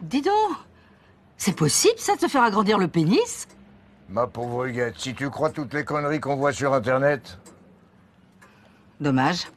Dis donc C'est possible, ça, de se faire agrandir le pénis Ma pauvre Huguette, si tu crois toutes les conneries qu'on voit sur Internet... Dommage.